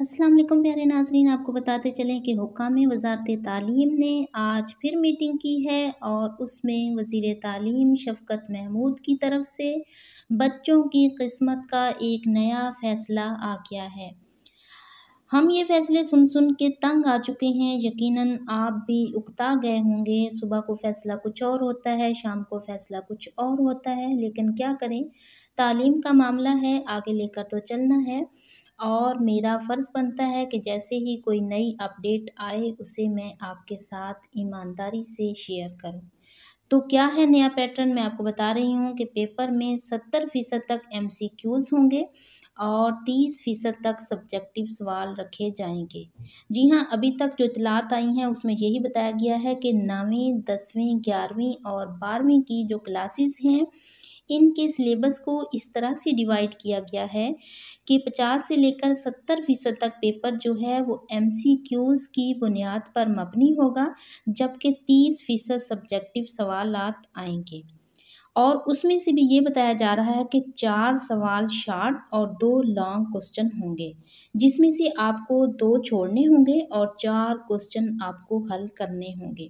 अस्सलाम वालेकुम प्यारे नाजरीन आपको बताते चलें कि हुक्म वजारत तालीम ने आज फिर मीटिंग की है और उसमें वज़ी तालीम शफकत महमूद की तरफ से बच्चों की किस्मत का एक नया फ़ैसला आ गया है हम ये फ़ैसले सुन सुन के तंग आ चुके हैं यकीनन आप भी उकता गए होंगे सुबह को फ़ैसला कुछ और होता है शाम को फ़ैसला कुछ और होता है लेकिन क्या करें तालीम का मामला है आगे लेकर तो चलना है और मेरा फ़र्ज़ बनता है कि जैसे ही कोई नई अपडेट आए उसे मैं आपके साथ ईमानदारी से शेयर करूं तो क्या है नया पैटर्न मैं आपको बता रही हूँ कि पेपर में सत्तर फ़ीसद तक एम सी क्यूज़ होंगे और तीस फ़ीसद तक सब्जेक्टिव सवाल रखे जाएंगे जी हाँ अभी तक जो इतलात आई हैं उसमें यही बताया गया है कि नौवीं दसवीं ग्यारहवीं और बारहवीं की जो क्लासेस हैं इनके सिलेबस को इस तरह से डिवाइड किया गया है कि 50 से लेकर 70 फीसद तक पेपर जो है वो एम की बुनियाद पर मबनी होगा जबकि 30 फीसद सब्जेक्टिव सवाल आएंगे और उसमें से भी ये बताया जा रहा है कि चार सवाल शार्ट और दो लॉन्ग क्वेश्चन होंगे जिसमें से आपको दो छोड़ने होंगे और चार क्वेश्चन आपको हल करने होंगे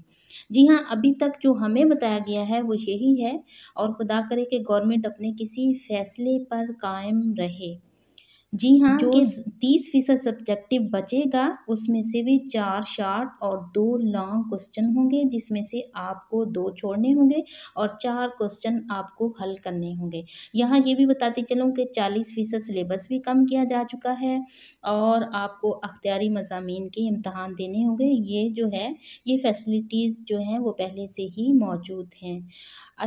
जी हाँ अभी तक जो हमें बताया गया है वो यही है और खुदा करे कि गवर्नमेंट अपने किसी फैसले पर कायम रहे जी हाँ जो तीस फीसद सब्जेक्टिव बचेगा उसमें से भी चार शार्ट और दो लॉन्ग क्वेश्चन होंगे जिसमें से आपको दो छोड़ने होंगे और चार क्वेश्चन आपको हल करने होंगे यहाँ ये भी बताते चलूँ कि चालीस फीसद सिलेबस भी कम किया जा चुका है और आपको अख्तियारी मजामी के इम्तहान देने होंगे ये जो है ये फैसिलिटीज़ जो हैं वो पहले से ही मौजूद हैं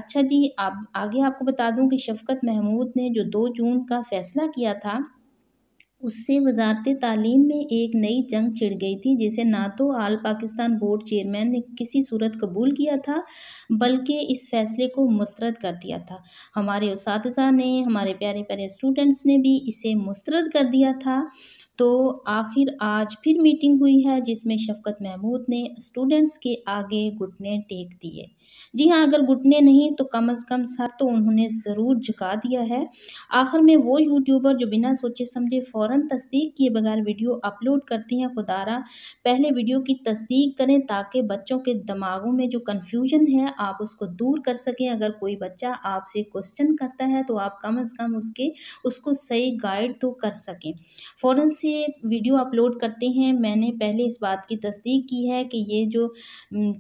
अच्छा जी आप आगे आपको बता दूँ कि शफकत महमूद ने जो दो जून का फ़ैसला किया था उससे वजारत तालीम में एक नई जंग छिड़ गई थी जिसे ना तो आल पाकिस्तान बोर्ड चेयरमैन ने किसी सूरत कबूल किया था बल्कि इस फैसले को मुस्रद कर दिया था हमारे उस ने हमारे प्यारे प्यारे स्टूडेंट्स ने भी इसे मुस्रद कर दिया था तो आखिर आज फिर मीटिंग हुई है जिसमें शफकत महमूद ने स्टूडेंट्स के आगे घुटने टेक दिए जी हाँ अगर घुटने नहीं तो कम अज़ कम सर तो उन्होंने ज़रूर झुका दिया है आखिर में वो यूट्यूबर जो बिना सोचे समझे फ़ौर तस्दीक किए बगैर वीडियो अपलोड करते हैं खुदारा पहले वीडियो की तस्दीक करें ताकि बच्चों के दिमागों में जो कन्फ्यूजन है आप उसको दूर कर सकें अगर कोई बच्चा आपसे क्वेश्चन करता है तो आप कम अज़ कम उसके उसको सही गाइड तो कर सकें फ़ौरन से से वीडियो अपलोड करते हैं मैंने पहले इस बात की तस्दीक की है कि ये जो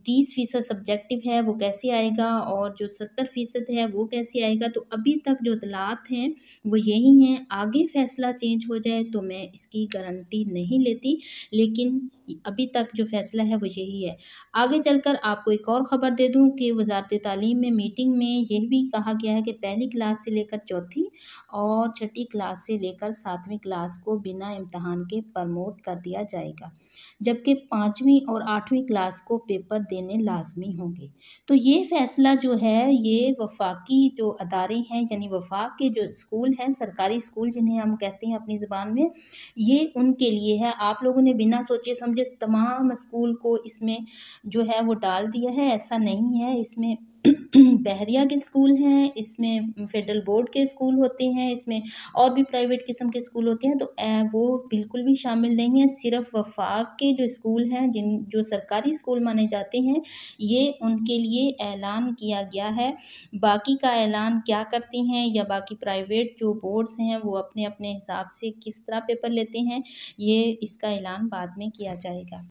तीस फ़ीसद सब्जेक्टिव है वो कैसे आएगा और जो सत्तर फ़ीसद है वो कैसे आएगा तो अभी तक जो इतलात हैं वो यही हैं आगे फ़ैसला चेंज हो जाए तो मैं इसकी गारंटी नहीं लेती लेकिन अभी तक जो फ़ैसला है वो यही है आगे चलकर आपको एक और ख़बर दे दूं कि वजारत तालीम में मीटिंग में यह भी कहा गया है कि पहली क्लास से लेकर चौथी और छठी क्लास से लेकर सातवीं क्लास को बिना इम्तहान के प्रमोट कर दिया जाएगा जबकि पाँचवीं और आठवीं क्लास को पेपर देने लाजमी होंगे तो ये फ़ैसला जो है ये वफाकी जो अदारे हैं यानी वफाक के जो स्कूल हैं सरकारी स्कूल जिन्हें हम कहते हैं अपनी ज़बान में ये उनके लिए है आप लोगों ने बिना सोचे समझे तमाम स्कूल को इसमें जो है वो डाल दिया है ऐसा नहीं है इसमें बहरिया के स्कूल हैं इसमें फेडरल बोर्ड के स्कूल होते हैं इसमें और भी प्राइवेट किस्म के स्कूल होते हैं तो वो बिल्कुल भी शामिल नहीं है सिर्फ वफाक के जो स्कूल हैं जिन जो सरकारी स्कूल माने जाते हैं ये उनके लिए ऐलान किया गया है बाकी का ऐलान क्या करते हैं या बाकी प्राइवेट जो बोर्ड्स हैं वो अपने अपने हिसाब से किस तरह पेपर लेते हैं ये इसका ऐलान बाद में किया जाएगा